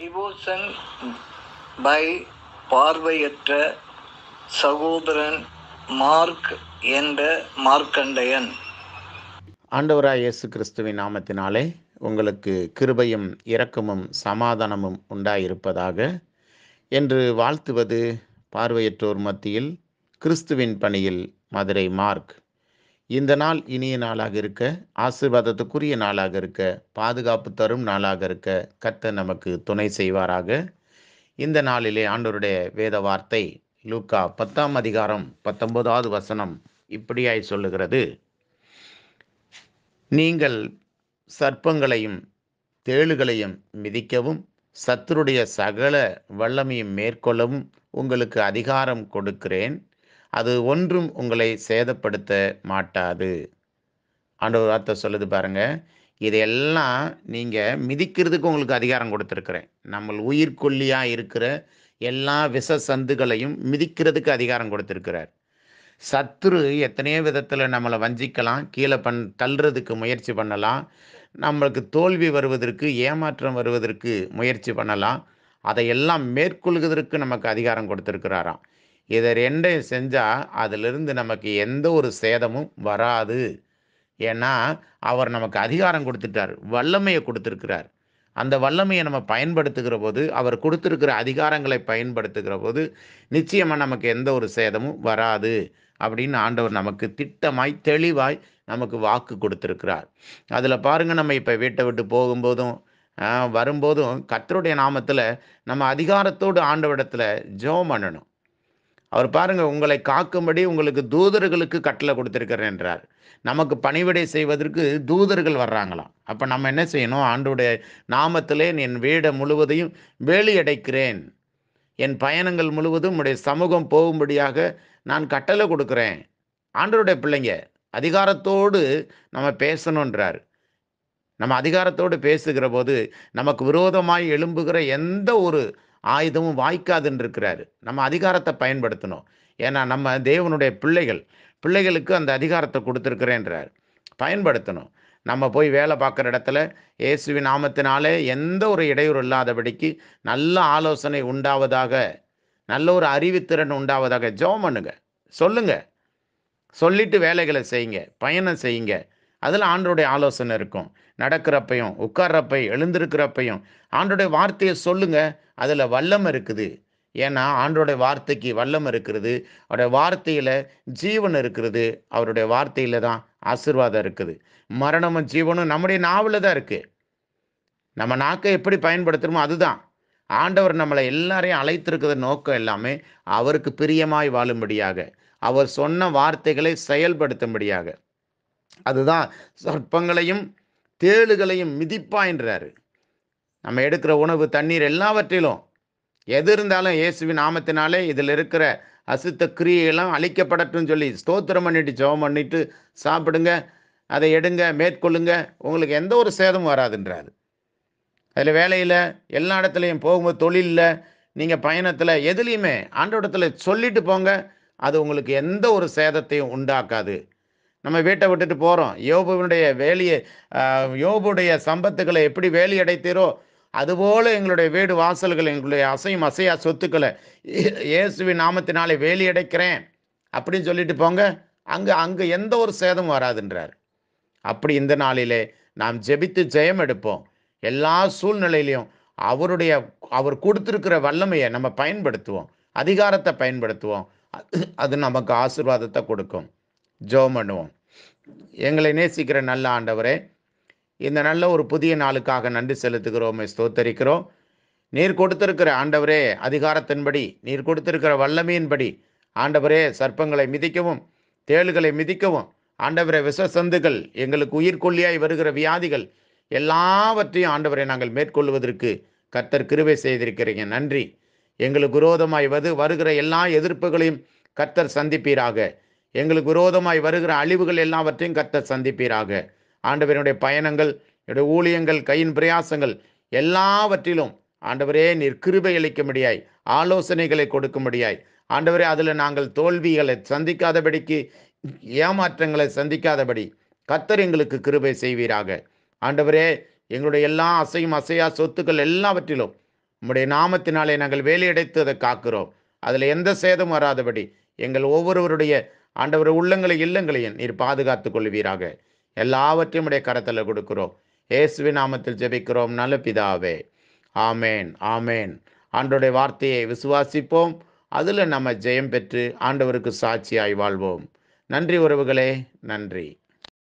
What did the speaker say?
devotion by பார்வையற்ற சகோதரன் mark என்ற மார்க்கண்டையன் ஆண்டவராய் இயேசு கிறிஸ்துவின் நாமத்தினாலே உங்களுக்கு கிருபையும் இரக்கமும் சமாதானமும் உண்டாயிருப்பதாக என்று வாழ்த்துவது பார்வையற்றோர் மத்தியில் கிறிஸ்துவின் பணியில் மதுரை மார்க் இந்த நாள் இனிய நாளாக இருக்க ஆசிர்வாதத்துக்குரிய நாளாக இருக்க பாதுகாப்பு தரும் நாளாக இருக்க கத்த நமக்கு துணை செய்வாராக இந்த நாளிலே ஆண்டோருடைய வேத வார்த்தை லூக்கா பத்தாம் அதிகாரம் பத்தொன்பதாவது வசனம் இப்படியாய் சொல்லுகிறது நீங்கள் சர்ப்பங்களையும் தேளுகளையும் மிதிக்கவும் சத்துருடைய சகல வல்லமையும் மேற்கொள்ளவும் உங்களுக்கு அதிகாரம் கொடுக்கிறேன் அது ஒன்றும் உங்களை சேதப்படுத்த மாட்டாது ஆண்டவர் வார்த்தை சொல்லுது பாருங்க இதையெல்லாம் நீங்கள் மிதிக்கிறதுக்கு உங்களுக்கு அதிகாரம் கொடுத்துருக்குறேன் நம்ம உயிர்கொல்லியாக இருக்கிற எல்லா விஷ சந்துகளையும் மிதிக்கிறதுக்கு அதிகாரம் கொடுத்துருக்கிறார் சத்துரு எத்தனையோ விதத்தில் நம்மளை வஞ்சிக்கலாம் கீழே பண் தள்ளுறதுக்கு முயற்சி பண்ணலாம் நம்மளுக்கு தோல்வி வருவதற்கு ஏமாற்றம் வருவதற்கு முயற்சி பண்ணலாம் அதையெல்லாம் மேற்கொள்கிறதற்கு நமக்கு அதிகாரம் கொடுத்துருக்கிறாராம் இதை ரெண்டையும் செஞ்சால் அதிலிருந்து நமக்கு எந்த ஒரு சேதமும் வராது ஏன்னா அவர் நமக்கு அதிகாரம் கொடுத்துட்டார் வல்லமையை கொடுத்துருக்கிறார் அந்த வல்லமையை நம்ம பயன்படுத்துகிற போது அவர் கொடுத்துருக்கிற அதிகாரங்களை பயன்படுத்துகிற போது நிச்சயமாக நமக்கு எந்த ஒரு சேதமும் வராது அப்படின்னு ஆண்டவர் நமக்கு திட்டமாய் தெளிவாய் நமக்கு வாக்கு கொடுத்துருக்கிறார் அதில் பாருங்கள் நம்ம இப்போ வீட்டை விட்டு போகும்போதும் வரும்போதும் கத்தருடைய நாமத்தில் நம்ம அதிகாரத்தோடு ஆண்டவரிடத்தில் ஜோம் பண்ணணும் அவர் பாருங்கள் உங்களை காக்கும்படி உங்களுக்கு தூதர்களுக்கு கட்டளை கொடுத்துருக்கிறேன் என்றார் நமக்கு பணிவிடை செய்வதற்கு தூதர்கள் வர்றாங்களாம் அப்போ நம்ம என்ன செய்யணும் ஆண்டுடைய நாமத்திலே என் வீடை முழுவதையும் வேலி அடைக்கிறேன் என் பயணங்கள் முழுவதும் உடைய சமூகம் போகும்படியாக நான் கட்டளை கொடுக்குறேன் ஆண்டருடைய பிள்ளைங்க அதிகாரத்தோடு நம்ம பேசணுன்றார் நம்ம அதிகாரத்தோடு பேசுகிற போது நமக்கு விரோதமாய் எழும்புகிற எந்த ஒரு ஆயுதமும் வாய்க்காதுன்னு இருக்கிறாரு நம்ம அதிகாரத்தை பயன்படுத்தணும் ஏன்னா நம்ம தேவனுடைய பிள்ளைகள் பிள்ளைகளுக்கு அந்த அதிகாரத்தை கொடுத்துருக்குறேன்றார் பயன்படுத்தணும் நம்ம போய் வேலை பார்க்குற இடத்துல இயேசுவின் நாமத்தினாலே எந்த ஒரு இடையூறு இல்லாதபடிக்கு நல்ல ஆலோசனை உண்டாவதாக நல்ல ஒரு அறிவுத்திறன் உண்டாவதாக ஜோம் பண்ணுங்க சொல்லுங்க சொல்லிட்டு வேலைகளை செய்யுங்க பயணம் செய்யுங்க அதில் ஆண்டோடைய ஆலோசனை இருக்கும் நடக்கிறப்பையும் உட்கார்றப்பையும் எழுந்திருக்கிறப்பையும் ஆண்டோடைய வார்த்தையை சொல்லுங்க அதில் வல்லம் இருக்குது ஏன்னா ஆண்டோடைய வார்த்தைக்கு வல்லம் இருக்கிறது அவருடைய வார்த்தையில் ஜீவன் இருக்கிறது அவருடைய வார்த்தையில் தான் ஆசிர்வாதம் இருக்குது மரணமும் ஜீவனும் நம்முடைய நாவில் தான் இருக்குது நம்ம நாக்கை எப்படி பயன்படுத்துகிறோமோ அதுதான் ஆண்டவர் நம்மளை எல்லாரையும் அழைத்திருக்கிற நோக்கம் எல்லாமே அவருக்கு பிரியமாய் வாழும்படியாக அவர் சொன்ன வார்த்தைகளை செயல்படுத்தும்படியாக அதுதான் சர்ப்பங்களையும் தேளுகளையும் மிதிப்பாயின்றாரு நம்ம எடுக்கிற உணவு தண்ணீர் எல்லாவற்றிலும் எது இருந்தாலும் இயேசுவின் நாமத்தினாலே இதில் இருக்கிற அசுத்த கிரியெல்லாம் அழிக்கப்படட்டும் சொல்லி ஸ்தோத்திரம் பண்ணிட்டு ஜெபம் பண்ணிட்டு சாப்பிடுங்க அதை எடுங்க மேற்கொள்ளுங்க உங்களுக்கு எந்த ஒரு சேதமும் வராதுன்றாரு அதில் வேலையில் எல்லா இடத்துலையும் போகும்போது தொழிலில் நீங்கள் பயணத்தில் எதுலேயுமே ஆண்டோடத்தில் சொல்லிட்டு போங்க அது உங்களுக்கு எந்த ஒரு சேதத்தையும் உண்டாக்காது நம்ம வீட்டை விட்டுட்டு போகிறோம் யோபுவினுடைய வேலையை யோபுடைய சம்பத்துக்களை எப்படி வேலி அடைத்தீரோ அதுபோல் எங்களுடைய வீடு வாசல்களை எங்களுடைய அசையும் அசையா சொத்துக்களை இயேசுவி நாமத்தினாலே வேலி அடைக்கிறேன் அப்படின்னு சொல்லிட்டு போங்க அங்கே அங்கே எந்த ஒரு சேதமும் வராதுன்றார் அப்படி இந்த நாளிலே நாம் ஜெபித்து ஜெயம் எடுப்போம் எல்லா சூழ்நிலையிலையும் அவருடைய அவர் கொடுத்துருக்கிற வல்லமையை நம்ம பயன்படுத்துவோம் அதிகாரத்தை பயன்படுத்துவோம் அது நமக்கு ஆசிர்வாதத்தை கொடுக்கும் ஜோம் பண்ணுவோம் எங்களை நேசிக்கிற நல்ல ஆண்டவரே இந்த நல்ல ஒரு புதிய நாளுக்காக நன்றி செலுத்துகிறோம் ஸ்தோத்தரிக்கிறோம் நீர் கொடுத்திருக்கிற ஆண்டவரே அதிகாரத்தின்படி நீர் கொடுத்திருக்கிற வல்லமையின்படி ஆண்டவரே சர்ப்பங்களை மிதிக்கவும் தேள்களை மிதிக்கவும் ஆண்டவரை விஷசந்துகள் எங்களுக்கு உயிர்கொல்லியாய் வருகிற வியாதிகள் எல்லாவற்றையும் ஆண்டவரை நாங்கள் மேற்கொள்வதற்கு கர்த்தர் கிருவை செய்திருக்கிறீங்க நன்றி எங்களுக்கு விரோதமாய் வது வருகிற எல்லா எதிர்ப்புகளையும் கர்த்தர் சந்திப்பீராக எங்களுக்கு விரோதமாய் வருகிற அழிவுகள் எல்லாவற்றையும் கத்த சந்திப்பீராக ஆண்டவருடைய பயணங்கள் என்னுடைய ஊழியங்கள் கையின் பிரயாசங்கள் எல்லாவற்றிலும் ஆண்டவரே நீர் கிருபை அளிக்க முடியாய் ஆலோசனைகளை கொடுக்க முடியாய் ஆண்டவரே அதில் நாங்கள் தோல்விகளை சந்திக்காதபடிக்கு ஏமாற்றங்களை சந்திக்காதபடி கத்தர் எங்களுக்கு கிருபை செய்வீராக ஆண்டவரே எங்களுடைய எல்லா அசையும் அசையா சொத்துக்கள் எல்லாவற்றிலும் உம்முடைய நாமத்தினாலே நாங்கள் வேலையடைத்து அதை காக்கிறோம் அதில் எந்த சேதமும் வராதபடி எங்கள் ஒவ்வொருவருடைய ஆண்டவர் உள்ளங்களை இல்லங்களையும் நீர் பாதுகாத்துக் கொள்வீராக எல்லாவற்றையும் உடைய கரத்தில் கொடுக்கிறோம் இயேசுவி நாமத்தில் ஜெபிக்கிறோம் நல்ல பிதாவே ஆமேன் ஆமேன் ஆண்டோடைய வார்த்தையை விசுவாசிப்போம் அதில் நம்ம ஜெயம் பெற்று ஆண்டவருக்கு சாட்சியாய் வாழ்வோம் நன்றி உறவுகளே நன்றி